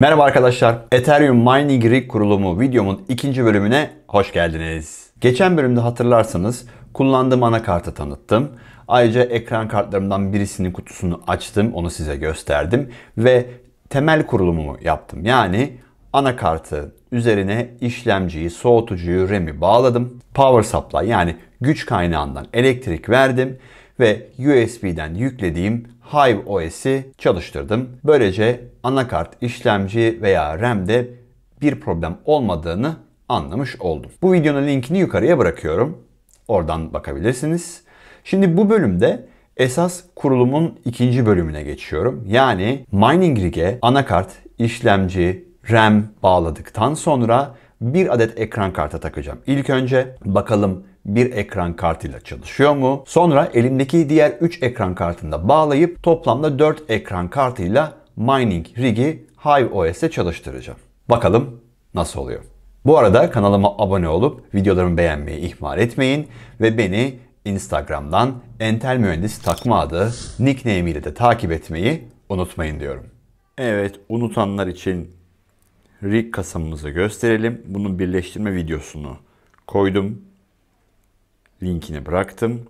Merhaba arkadaşlar. Ethereum Mining Rig kurulumu videomun ikinci bölümüne hoş geldiniz. Geçen bölümde hatırlarsanız kullandığım anakartı tanıttım. Ayrıca ekran kartlarımdan birisinin kutusunu açtım. Onu size gösterdim. Ve temel kurulumumu yaptım. Yani anakartı üzerine işlemciyi, soğutucuyu, RAM'i bağladım. Power supply yani güç kaynağından elektrik verdim ve USB'den yüklediğim Hive OS'i çalıştırdım. Böylece anakart, işlemci veya RAM'de bir problem olmadığını anlamış oldum. Bu videonun linkini yukarıya bırakıyorum. Oradan bakabilirsiniz. Şimdi bu bölümde esas kurulumun ikinci bölümüne geçiyorum. Yani mining rig'e anakart, işlemci, RAM bağladıktan sonra bir adet ekran kartı takacağım. İlk önce bakalım bir ekran kartıyla çalışıyor mu? Sonra elimdeki diğer 3 ekran kartını da bağlayıp toplamda 4 ekran kartıyla mining rigi Hive OS'te çalıştıracağım. Bakalım nasıl oluyor. Bu arada kanalıma abone olup videolarımı beğenmeyi ihmal etmeyin ve beni Instagram'dan Entel Mühendis takma adı nickname ile de takip etmeyi unutmayın diyorum. Evet unutanlar için rig kasamımızı gösterelim. Bunun birleştirme videosunu koydum. Linkini bıraktım.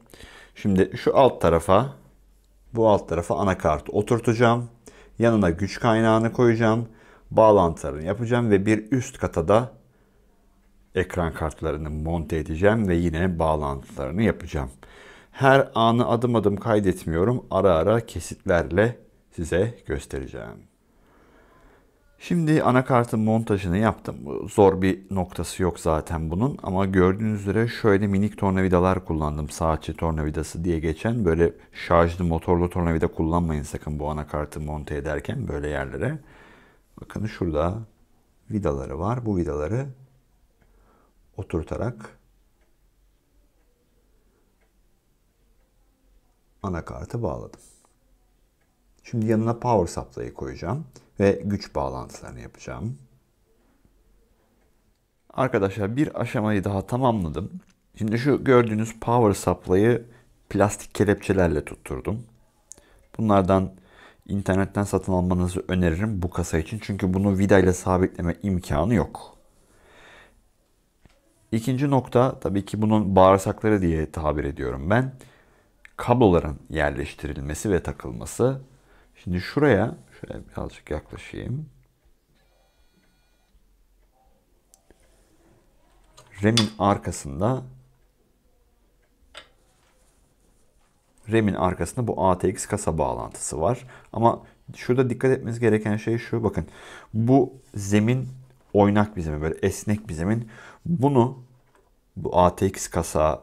Şimdi şu alt tarafa bu alt tarafa anakartı oturtacağım. Yanına güç kaynağını koyacağım. Bağlantılarını yapacağım ve bir üst kata da ekran kartlarını monte edeceğim ve yine bağlantılarını yapacağım. Her anı adım adım kaydetmiyorum. Ara ara kesitlerle size göstereceğim. Şimdi anakartın montajını yaptım. Zor bir noktası yok zaten bunun ama gördüğünüz üzere şöyle minik tornavidalar kullandım. Saatçi tornavidası diye geçen böyle şarjlı motorlu tornavida kullanmayın sakın bu anakartı monte ederken böyle yerlere. Bakın şurada vidaları var. Bu vidaları oturtarak anakartı bağladım. Şimdi yanına power supply'ı koyacağım ve güç bağlantılarını yapacağım. Arkadaşlar bir aşamayı daha tamamladım. Şimdi şu gördüğünüz power supply'ı plastik kelepçelerle tutturdum. Bunlardan internetten satın almanızı öneririm bu kasa için. Çünkü bunu vidayla sabitleme imkanı yok. İkinci nokta tabii ki bunun bağırsakları diye tabir ediyorum ben. Kabloların yerleştirilmesi ve takılması. Şimdi şuraya Şöyle birazcık yaklaşayım. Rem'in arkasında Remin arkasında bu ATX kasa bağlantısı var. Ama şurada dikkat etmeniz gereken şey şu. Bakın bu zemin oynak bir zemin. Böyle esnek bir zemin. Bunu bu ATX kasa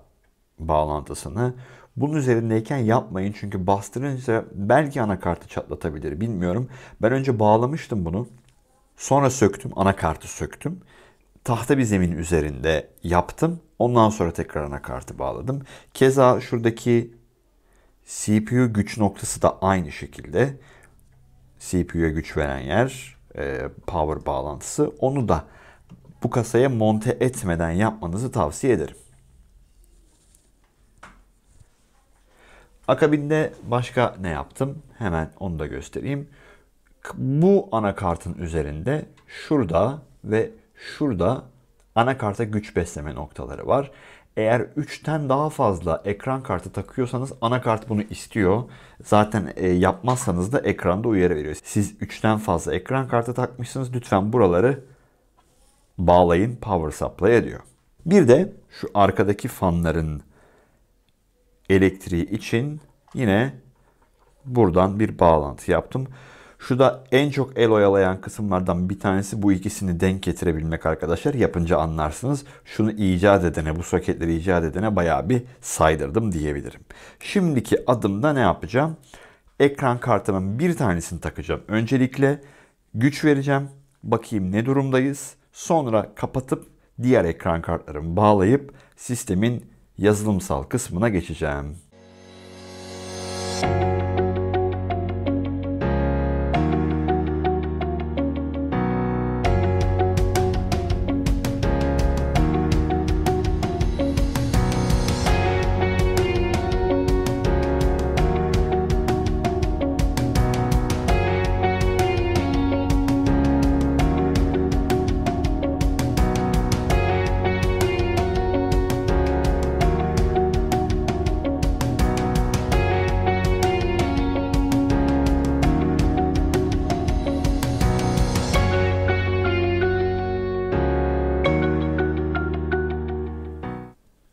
bağlantısını bunun üzerindeyken yapmayın çünkü bastırınca belki anakartı çatlatabilir bilmiyorum. Ben önce bağlamıştım bunu. Sonra söktüm, anakartı söktüm. Tahta bir zemin üzerinde yaptım. Ondan sonra tekrar anakartı bağladım. Keza şuradaki CPU güç noktası da aynı şekilde. CPU'ya güç veren yer, e, power bağlantısı. Onu da bu kasaya monte etmeden yapmanızı tavsiye ederim. Akabinde başka ne yaptım? Hemen onu da göstereyim. Bu anakartın üzerinde şurada ve şurada anakarta güç besleme noktaları var. Eğer 3'ten daha fazla ekran kartı takıyorsanız anakart bunu istiyor. Zaten e, yapmazsanız da ekranda uyarı veriyor. Siz 3'ten fazla ekran kartı takmışsınız. Lütfen buraları bağlayın power supply'a diyor. Bir de şu arkadaki fanların elektriği için yine buradan bir bağlantı yaptım. Şu da en çok el oyalayan kısımlardan bir tanesi bu ikisini denk getirebilmek arkadaşlar. Yapınca anlarsınız. Şunu icat edene, bu soketleri icat edene bayağı bir saydırdım diyebilirim. Şimdiki adımda ne yapacağım? Ekran kartımın bir tanesini takacağım. Öncelikle güç vereceğim. Bakayım ne durumdayız. Sonra kapatıp diğer ekran kartlarımı bağlayıp sistemin yazılımsal kısmına geçeceğim.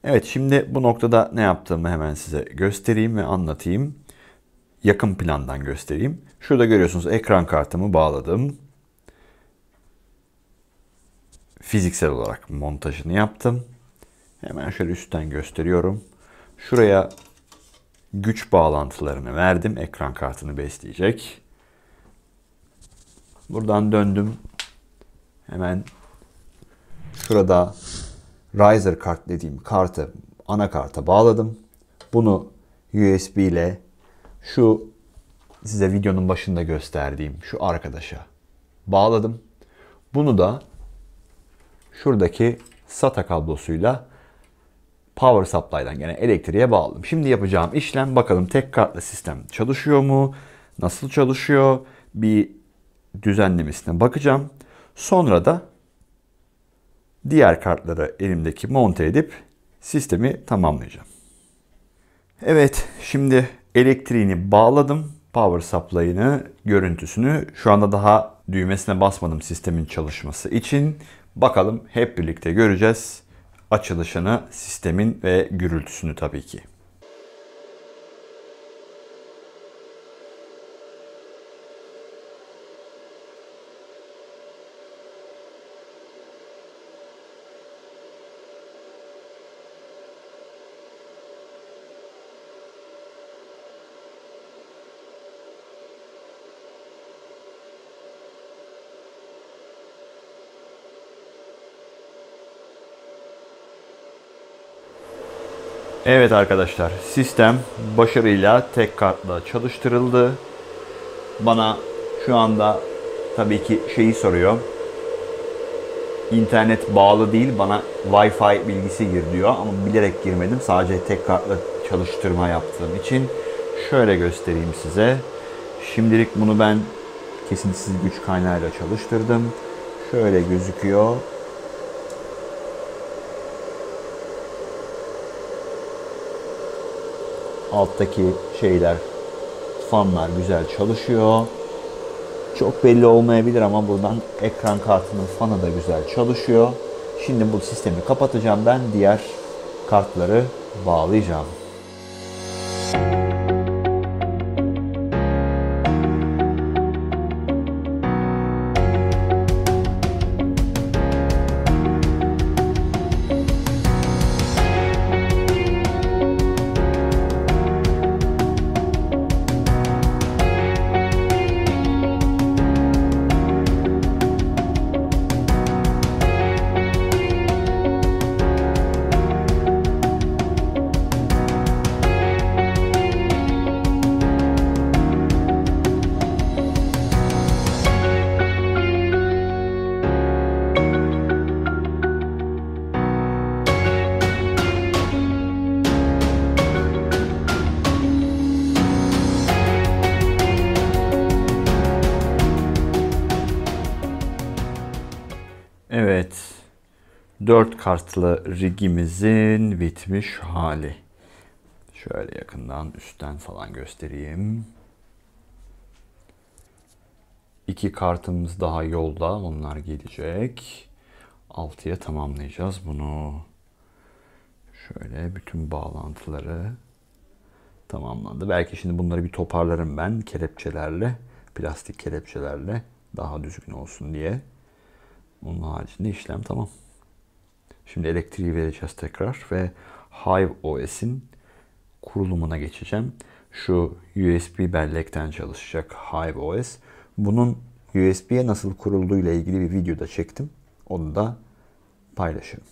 Evet şimdi bu noktada ne yaptığımı hemen size göstereyim ve anlatayım. Yakın plandan göstereyim. Şurada görüyorsunuz ekran kartımı bağladım. Fiziksel olarak montajını yaptım. Hemen şöyle üstten gösteriyorum. Şuraya güç bağlantılarını verdim. Ekran kartını besleyecek. Buradan döndüm. Hemen şurada riser kart dediğim kartı anakarta bağladım. Bunu USB ile şu size videonun başında gösterdiğim şu arkadaşa bağladım. Bunu da şuradaki SATA kablosuyla power supply'dan yani elektriğe bağladım. Şimdi yapacağım işlem bakalım tek kartlı sistem çalışıyor mu? Nasıl çalışıyor? Bir düzenlemesine bakacağım. Sonra da diğer kartları elimdeki monte edip sistemi tamamlayacağım. Evet şimdi elektriğini bağladım. Power supply'ını, görüntüsünü şu anda daha düğmesine basmadım sistemin çalışması için. Bakalım hep birlikte göreceğiz açılışını, sistemin ve gürültüsünü tabii ki. Evet arkadaşlar sistem başarıyla tek kartla çalıştırıldı. Bana şu anda tabii ki şeyi soruyor. İnternet bağlı değil bana Wi-Fi bilgisi gir diyor ama bilerek girmedim. Sadece tek kartla çalıştırma yaptığım için şöyle göstereyim size. Şimdilik bunu ben kesintisiz güç kaynağıyla çalıştırdım. Şöyle gözüküyor. Alttaki şeyler, fanlar güzel çalışıyor. Çok belli olmayabilir ama buradan ekran kartının fanı da güzel çalışıyor. Şimdi bu sistemi kapatacağım ben. Diğer kartları bağlayacağım. 4 kartlı rigimizin bitmiş hali. Şöyle yakından üstten falan göstereyim. İki kartımız daha yolda. Onlar gelecek. 6'ya tamamlayacağız bunu. Şöyle bütün bağlantıları tamamlandı. Belki şimdi bunları bir toparlarım ben kelepçelerle, plastik kelepçelerle daha düzgün olsun diye. Onun haricinde işlem tamam. Şimdi elektriği vereceğiz tekrar ve Hive OS'in kurulumuna geçeceğim. Şu USB bellekten çalışacak Hive OS. Bunun USB'ye nasıl kurulduğu ile ilgili bir video da çektim. Onu da paylaşırım.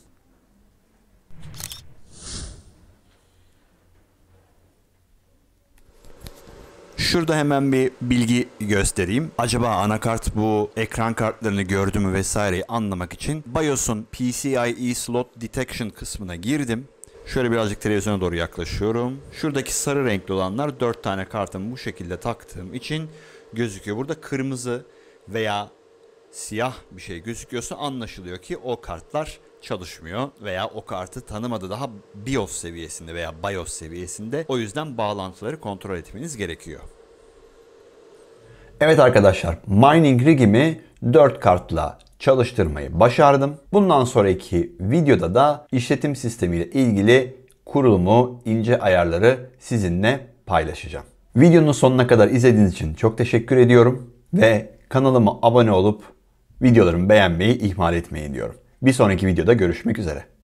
Şurada hemen bir bilgi göstereyim. Acaba anakart bu ekran kartlarını gördü mü vesaireyi anlamak için BIOS'un PCIe slot detection kısmına girdim. Şöyle birazcık televizyona doğru yaklaşıyorum. Şuradaki sarı renkli olanlar 4 tane kartımı bu şekilde taktığım için gözüküyor. Burada kırmızı veya siyah bir şey gözüküyorsa anlaşılıyor ki o kartlar çalışmıyor veya o kartı tanımadı daha BIOS seviyesinde veya BIOS seviyesinde. O yüzden bağlantıları kontrol etmeniz gerekiyor. Evet arkadaşlar mining rigimi 4 kartla çalıştırmayı başardım. Bundan sonraki videoda da işletim sistemiyle ilgili kurulumu, ince ayarları sizinle paylaşacağım. Videonun sonuna kadar izlediğiniz için çok teşekkür ediyorum ve kanalıma abone olup videolarımı beğenmeyi ihmal etmeyin diyorum. Bir sonraki videoda görüşmek üzere.